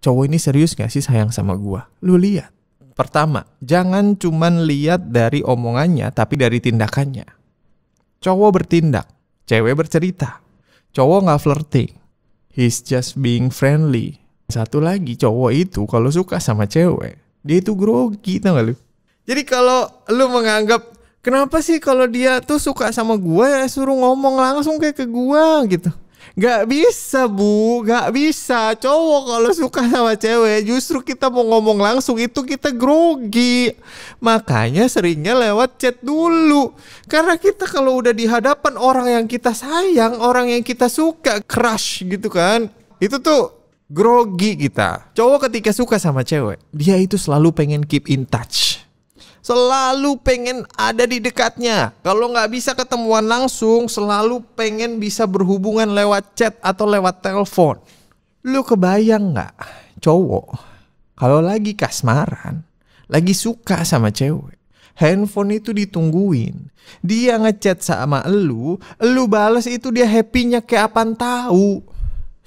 cowok ini serius gak sih sayang sama gua? Lu lihat. Pertama, jangan cuman lihat dari omongannya tapi dari tindakannya. Cowok bertindak, cewek bercerita. Cowok gak flirting. He's just being friendly. Satu lagi, cowok itu kalau suka sama cewek, dia itu grogi tau gak lu? Jadi kalau lu menganggap kenapa sih kalau dia tuh suka sama gua ya suruh ngomong langsung kayak ke gua gitu. Gak bisa bu, gak bisa. Cowok kalau suka sama cewek justru kita mau ngomong langsung itu kita grogi. Makanya seringnya lewat chat dulu. Karena kita kalau udah di hadapan orang yang kita sayang, orang yang kita suka, crush gitu kan. Itu tuh grogi kita. Cowok ketika suka sama cewek, dia itu selalu pengen keep in touch selalu pengen ada di dekatnya. Kalau nggak bisa ketemuan langsung, selalu pengen bisa berhubungan lewat chat atau lewat telepon. Lu kebayang nggak cowok kalau lagi kasmaran, lagi suka sama cewek, handphone itu ditungguin. Dia ngechat sama elu, elu bales itu dia happynya kayak apaan tahu.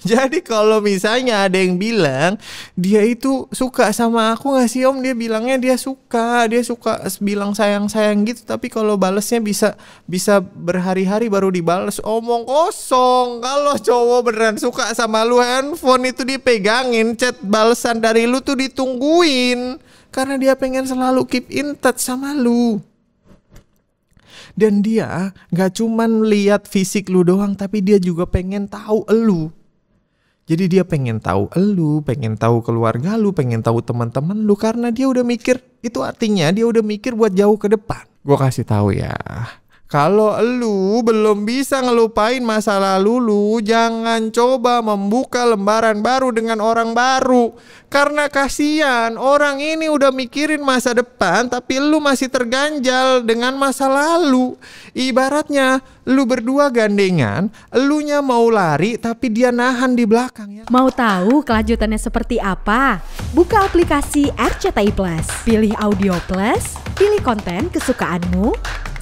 Jadi kalau misalnya ada yang bilang dia itu suka sama aku nggak sih om? Dia bilangnya dia suka, dia suka bilang sayang sayang gitu. Tapi kalau balesnya bisa bisa berhari-hari baru dibales omong kosong. Kalau cowok beneran suka sama lu handphone itu dipegangin, chat balesan dari lu tuh ditungguin karena dia pengen selalu keep in touch sama lu dan dia gak cuman lihat fisik lu doang tapi dia juga pengen tahu lu jadi dia pengen tahu elu, pengen tahu keluarga lu, pengen tahu teman-teman lu karena dia udah mikir. Itu artinya dia udah mikir buat jauh ke depan. Gue kasih tahu ya, kalau lu belum bisa ngelupain masa lalu lu, jangan coba membuka lembaran baru dengan orang baru. Karena kasihan, orang ini udah mikirin masa depan tapi lu masih terganjal dengan masa lalu. Ibaratnya lu berdua gandengan, elunya mau lari tapi dia nahan di belakang ya. Mau tahu kelanjutannya seperti apa? Buka aplikasi RCTI Plus, pilih audio plus, pilih konten kesukaanmu,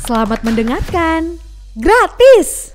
Selamat mendengarkan. Gratis.